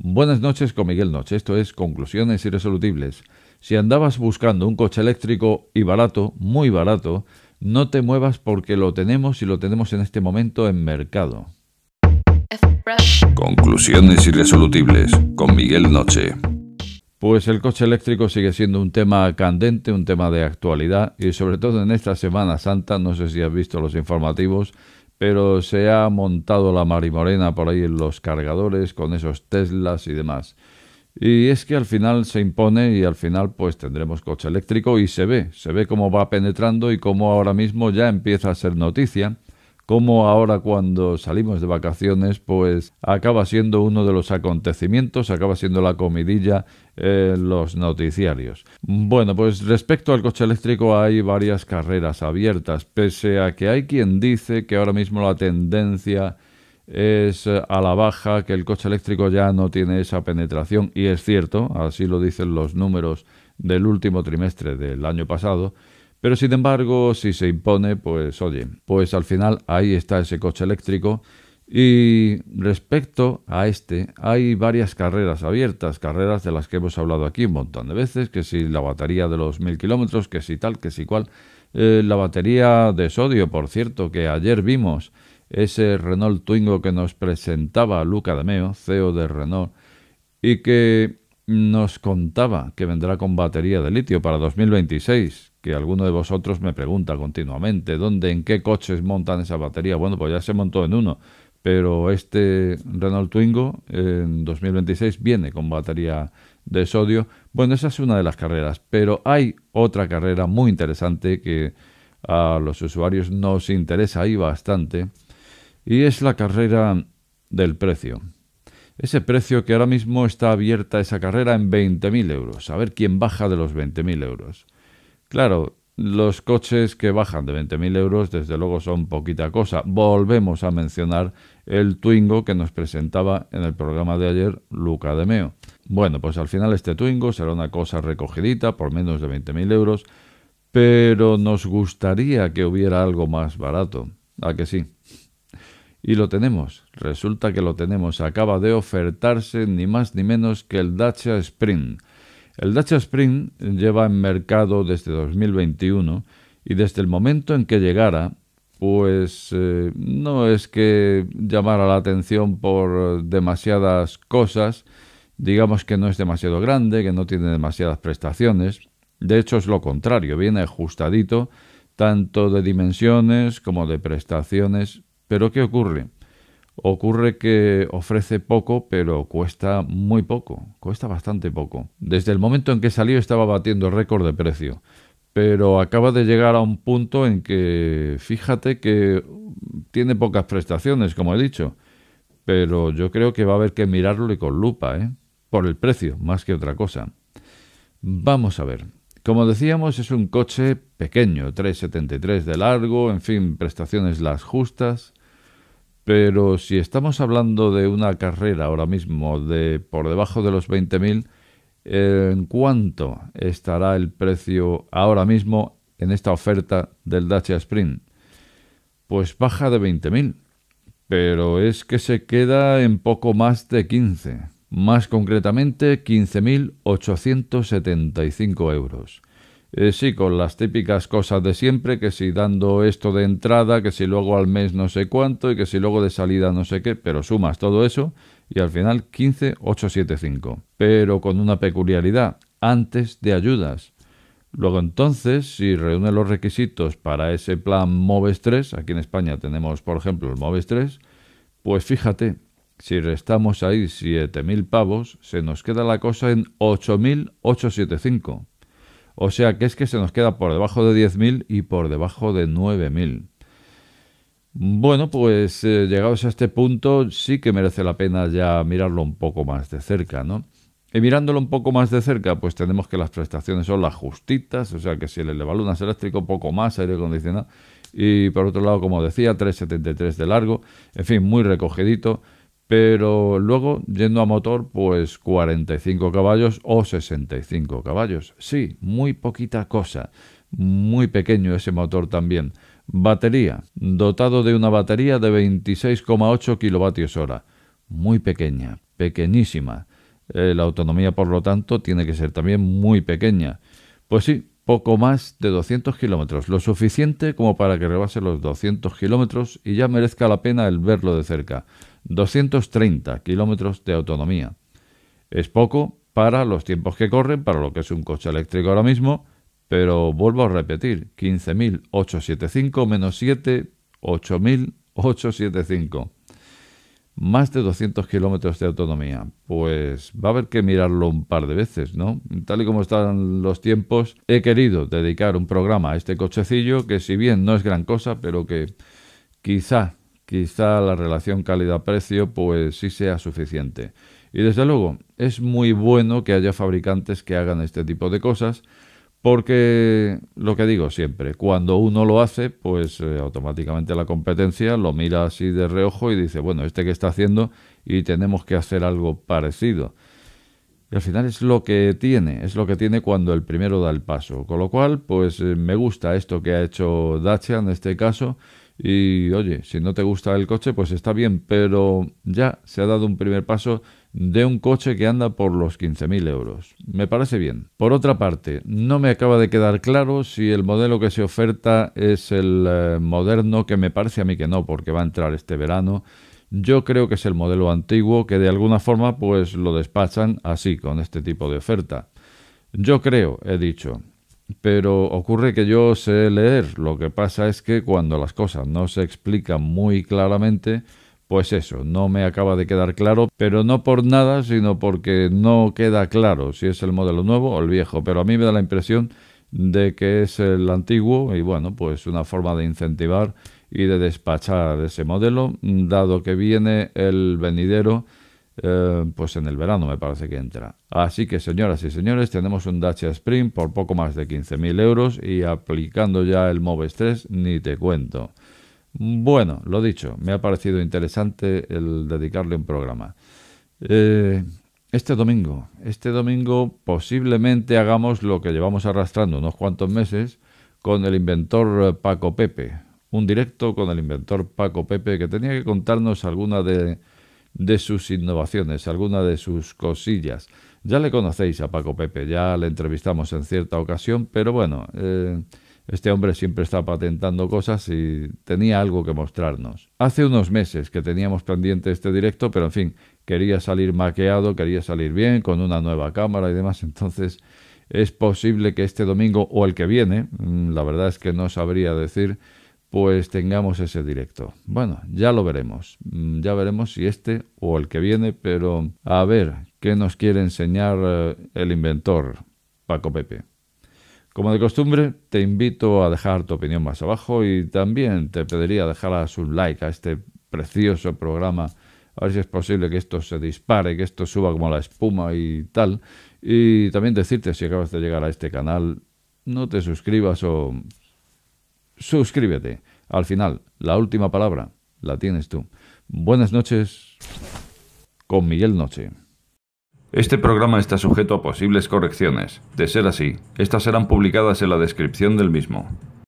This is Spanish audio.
Buenas noches con Miguel Noche, esto es Conclusiones Irresolutibles. Si andabas buscando un coche eléctrico y barato, muy barato, no te muevas porque lo tenemos y lo tenemos en este momento en mercado. Conclusiones irresolutibles con Miguel Noche. Pues el coche eléctrico sigue siendo un tema candente, un tema de actualidad y sobre todo en esta Semana Santa, no sé si has visto los informativos, pero se ha montado la marimorena por ahí en los cargadores con esos Teslas y demás. Y es que al final se impone y al final pues tendremos coche eléctrico y se ve, se ve cómo va penetrando y cómo ahora mismo ya empieza a ser noticia como ahora cuando salimos de vacaciones, pues acaba siendo uno de los acontecimientos, acaba siendo la comidilla en los noticiarios. Bueno, pues respecto al coche eléctrico hay varias carreras abiertas, pese a que hay quien dice que ahora mismo la tendencia es a la baja, que el coche eléctrico ya no tiene esa penetración, y es cierto, así lo dicen los números del último trimestre del año pasado, pero sin embargo, si se impone, pues oye, pues al final ahí está ese coche eléctrico. Y respecto a este, hay varias carreras abiertas, carreras de las que hemos hablado aquí un montón de veces, que si la batería de los mil kilómetros, que si tal, que si cual. Eh, la batería de sodio, por cierto, que ayer vimos ese Renault Twingo que nos presentaba Luca Dameo, CEO de Renault, y que nos contaba que vendrá con batería de litio para 2026, que alguno de vosotros me pregunta continuamente, ¿dónde, en qué coches montan esa batería? Bueno, pues ya se montó en uno, pero este Renault Twingo en 2026 viene con batería de sodio. Bueno, esa es una de las carreras, pero hay otra carrera muy interesante que a los usuarios nos interesa ahí bastante, y es la carrera del precio. Ese precio que ahora mismo está abierta esa carrera en 20.000 euros, a ver quién baja de los 20.000 euros. Claro, los coches que bajan de 20.000 euros desde luego son poquita cosa. Volvemos a mencionar el Twingo que nos presentaba en el programa de ayer Luca de Meo. Bueno, pues al final este Twingo será una cosa recogidita por menos de 20.000 euros, pero nos gustaría que hubiera algo más barato. ¿A que sí? Y lo tenemos, resulta que lo tenemos. Acaba de ofertarse ni más ni menos que el Dacia Sprint el Dacia Spring lleva en mercado desde 2021 y desde el momento en que llegara, pues eh, no es que llamara la atención por demasiadas cosas, digamos que no es demasiado grande, que no tiene demasiadas prestaciones, de hecho es lo contrario, viene ajustadito tanto de dimensiones como de prestaciones, pero ¿qué ocurre? Ocurre que ofrece poco, pero cuesta muy poco, cuesta bastante poco. Desde el momento en que salió estaba batiendo récord de precio, pero acaba de llegar a un punto en que fíjate que tiene pocas prestaciones, como he dicho, pero yo creo que va a haber que mirarlo y con lupa, ¿eh? por el precio, más que otra cosa. Vamos a ver. Como decíamos, es un coche pequeño, 3,73 de largo, en fin, prestaciones las justas. Pero si estamos hablando de una carrera ahora mismo de por debajo de los 20.000, ¿en cuánto estará el precio ahora mismo en esta oferta del Dacia Sprint? Pues baja de 20.000, pero es que se queda en poco más de 15, más concretamente 15.875 euros. Eh, sí, con las típicas cosas de siempre, que si dando esto de entrada, que si luego al mes no sé cuánto y que si luego de salida no sé qué, pero sumas todo eso y al final 15,875. Pero con una peculiaridad, antes de ayudas. Luego entonces, si reúne los requisitos para ese plan MOVES 3, aquí en España tenemos por ejemplo el MOVES 3, pues fíjate, si restamos ahí 7.000 pavos, se nos queda la cosa en 8.875. O sea que es que se nos queda por debajo de 10.000 y por debajo de 9.000. Bueno, pues eh, llegados a este punto sí que merece la pena ya mirarlo un poco más de cerca, ¿no? Y mirándolo un poco más de cerca, pues tenemos que las prestaciones son las justitas, o sea que si el es eléctrico, poco más, aire acondicionado. Y por otro lado, como decía, 3,73 de largo, en fin, muy recogedito pero luego yendo a motor pues 45 caballos o 65 caballos. Sí, muy poquita cosa, muy pequeño ese motor también. Batería, dotado de una batería de 26,8 kilovatios hora, muy pequeña, pequeñísima. Eh, la autonomía por lo tanto tiene que ser también muy pequeña. Pues sí, poco más de 200 kilómetros, lo suficiente como para que rebase los 200 kilómetros y ya merezca la pena el verlo de cerca. 230 kilómetros de autonomía. Es poco para los tiempos que corren, para lo que es un coche eléctrico ahora mismo, pero vuelvo a repetir, 15.875 menos 7, 8.875. Más de 200 kilómetros de autonomía. Pues va a haber que mirarlo un par de veces, ¿no? Tal y como están los tiempos, he querido dedicar un programa a este cochecillo que si bien no es gran cosa, pero que quizá quizá la relación calidad-precio pues sí sea suficiente. Y desde luego, es muy bueno que haya fabricantes que hagan este tipo de cosas, porque lo que digo siempre, cuando uno lo hace, pues eh, automáticamente la competencia lo mira así de reojo y dice, bueno, este que está haciendo y tenemos que hacer algo parecido. Y al final es lo que tiene, es lo que tiene cuando el primero da el paso. Con lo cual, pues eh, me gusta esto que ha hecho Dacia en este caso y oye, si no te gusta el coche, pues está bien, pero ya se ha dado un primer paso de un coche que anda por los 15.000 euros. Me parece bien. Por otra parte, no me acaba de quedar claro si el modelo que se oferta es el eh, moderno, que me parece a mí que no, porque va a entrar este verano. Yo creo que es el modelo antiguo, que de alguna forma pues lo despachan así, con este tipo de oferta. Yo creo, he dicho pero ocurre que yo sé leer. Lo que pasa es que cuando las cosas no se explican muy claramente, pues eso, no me acaba de quedar claro, pero no por nada, sino porque no queda claro si es el modelo nuevo o el viejo. Pero a mí me da la impresión de que es el antiguo y bueno, pues una forma de incentivar y de despachar ese modelo, dado que viene el venidero eh, pues en el verano me parece que entra. Así que señoras y señores, tenemos un Dacia Spring por poco más de 15.000 euros y aplicando ya el Moves 3 ni te cuento. Bueno, lo dicho, me ha parecido interesante el dedicarle un programa. Eh, este domingo, este domingo posiblemente hagamos lo que llevamos arrastrando unos cuantos meses con el inventor eh, Paco Pepe. Un directo con el inventor Paco Pepe que tenía que contarnos alguna de de sus innovaciones, alguna de sus cosillas. Ya le conocéis a Paco Pepe, ya le entrevistamos en cierta ocasión, pero bueno, eh, este hombre siempre está patentando cosas y tenía algo que mostrarnos. Hace unos meses que teníamos pendiente este directo, pero en fin, quería salir maqueado, quería salir bien, con una nueva cámara y demás, entonces es posible que este domingo o el que viene, mm, la verdad es que no sabría decir, pues tengamos ese directo. Bueno, ya lo veremos. Mm, ya veremos si este o el que viene, pero a ver qué nos quiere enseñar eh, el inventor Paco Pepe. Como de costumbre, te invito a dejar tu opinión más abajo y también te pediría dejar un like a este precioso programa. A ver si es posible que esto se dispare, que esto suba como la espuma y tal. Y también decirte si acabas de llegar a este canal, no te suscribas o suscríbete. Al final, la última palabra la tienes tú. Buenas noches con Miguel Noche. Este programa está sujeto a posibles correcciones. De ser así, estas serán publicadas en la descripción del mismo.